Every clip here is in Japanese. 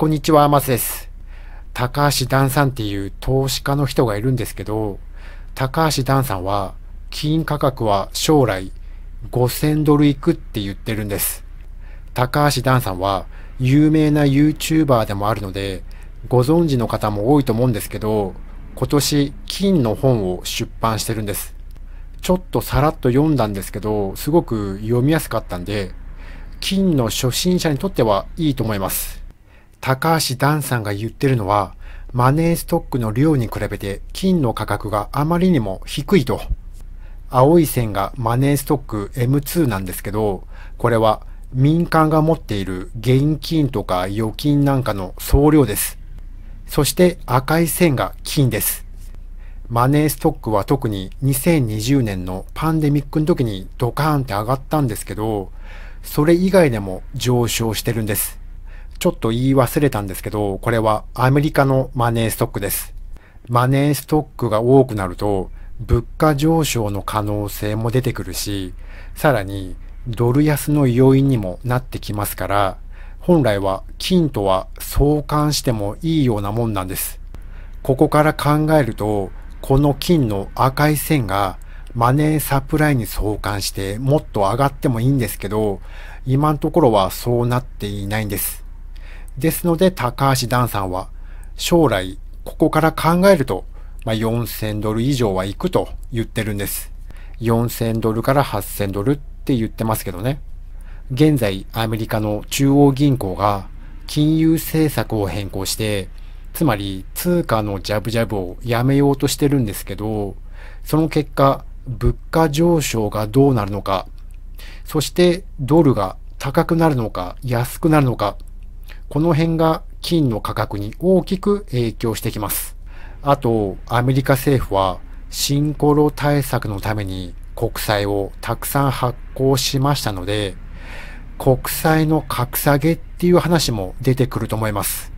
こんにちは、マスです。高橋ダンさんっていう投資家の人がいるんですけど、高橋ダンさんは、金価格は将来5000ドルいくって言ってるんです。高橋ダンさんは、有名な YouTuber でもあるので、ご存知の方も多いと思うんですけど、今年金の本を出版してるんです。ちょっとさらっと読んだんですけど、すごく読みやすかったんで、金の初心者にとってはいいと思います。高橋段さんが言ってるのは、マネーストックの量に比べて金の価格があまりにも低いと。青い線がマネーストック M2 なんですけど、これは民間が持っている現金とか預金なんかの総量です。そして赤い線が金です。マネーストックは特に2020年のパンデミックの時にドカーンって上がったんですけど、それ以外でも上昇してるんです。ちょっと言い忘れたんですけど、これはアメリカのマネーストックです。マネーストックが多くなると、物価上昇の可能性も出てくるし、さらにドル安の要因にもなってきますから、本来は金とは相関してもいいようなもんなんです。ここから考えると、この金の赤い線がマネーサプライに相関してもっと上がってもいいんですけど、今のところはそうなっていないんです。ですので、高橋ダンさんは、将来、ここから考えると、まあ、4000ドル以上は行くと言ってるんです。4000ドルから8000ドルって言ってますけどね。現在、アメリカの中央銀行が金融政策を変更して、つまり通貨のジャブジャブをやめようとしてるんですけど、その結果、物価上昇がどうなるのか、そしてドルが高くなるのか安くなるのか、この辺が金の価格に大きく影響してきます。あと、アメリカ政府はシンコロ対策のために国債をたくさん発行しましたので、国債の格下げっていう話も出てくると思います。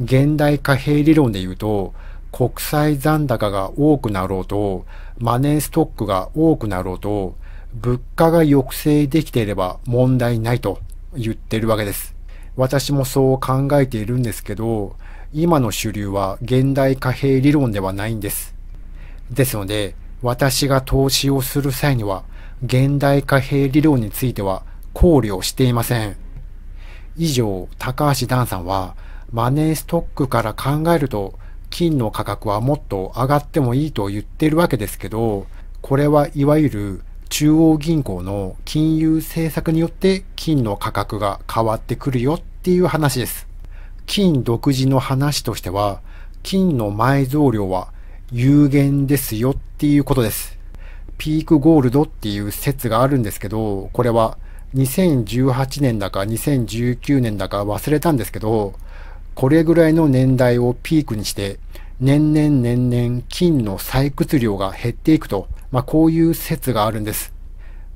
現代貨幣理論で言うと、国債残高が多くなろうと、マネーストックが多くなろうと、物価が抑制できていれば問題ないと言ってるわけです。私もそう考えているんですけど、今の主流は現代貨幣理論ではないんです。ですので、私が投資をする際には、現代貨幣理論については考慮していません。以上、高橋段さんは、マネーストックから考えると、金の価格はもっと上がってもいいと言ってるわけですけど、これはいわゆる中央銀行の金融政策によって金の価格が変わってくるよっていう話です。金独自の話としては、金の埋蔵量は有限ですよっていうことです。ピークゴールドっていう説があるんですけど、これは2018年だか2019年だか忘れたんですけど、これぐらいの年代をピークにして年々年々金の採掘量が減っていくと、まあ、こういう説があるんです。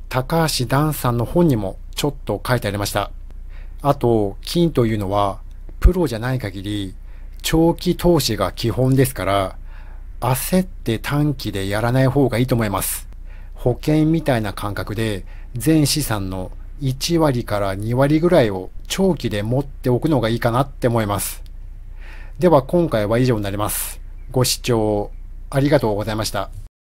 高橋段さんの本にもちょっと書いてありました。あと、金というのは、プロじゃない限り、長期投資が基本ですから、焦って短期でやらない方がいいと思います。保険みたいな感覚で、全資産の1割から2割ぐらいを長期で持っておくのがいいかなって思います。では今回は以上になります。ご視聴ありがとうございました。